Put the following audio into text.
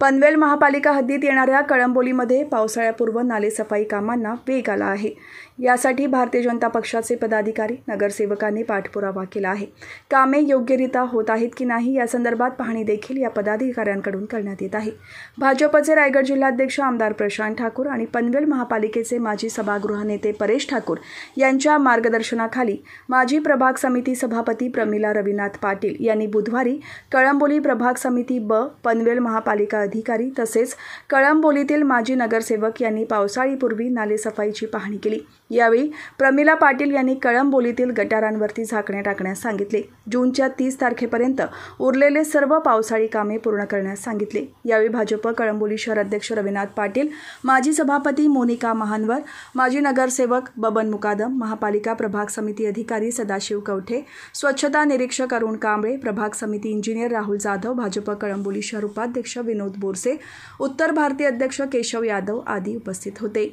पनवेल महापालिका हद्दीत येणाऱ्या कळंबोलीमध्ये पावसाळ्यापूर्व नालेसफाई कामांना वेग आला आहे यासाठी भारतीय जनता पक्षाचे पदाधिकारी नगरसेवकांनी पाठपुरावा केला आहे कामे योग्यरित्या होत आहेत की नाही यासंदर्भात पाहणी देखील या पदाधिकाऱ्यांकडून करण्यात येत आहे भाजपचे रायगड जिल्हाध्यक्ष आमदार प्रशांत ठाकूर आणि पनवेल महापालिकेचे माजी सभागृह नेते परेश ठाकूर यांच्या मार्गदर्शनाखाली माजी प्रभाग समिती सभापती प्रमिला रविनाथ पाटील यांनी बुधवारी कळंबोली प्रभाग समिती ब पनवेल महापालिका अधिकारी तसेच कळंबोलीतील माजी नगरसेवक यांनी पावसाळीपूर्वी नालेसफाईची पाहणी केली यावेळी प्रमिला पाटील यांनी कळंबोलीतील गटारांवरती झाकणे टाकण्यास सांगितले जूनच्या तीस तारखेपर्यंत उरलेले सर्व पावसाळी कामे पूर्ण करण्यास सांगितले यावेळी भाजप कळंबोली शहराध्यक्ष रवीनाथ पाटील माजी सभापती मोनिका महानवर माजी नगरसेवक बबन मुकादम महापालिका प्रभाग समिती अधिकारी सदाशिव कवठे स्वच्छता निरीक्षक अरुण कांबळे प्रभाग समिती इंजिनियर राहुल जाधव भाजप कळंबोली शहर उपाध्यक्ष विनोद बोरसे उत्तर भारतीय अध्यक्ष केशव यादव आदी उपस्थित होते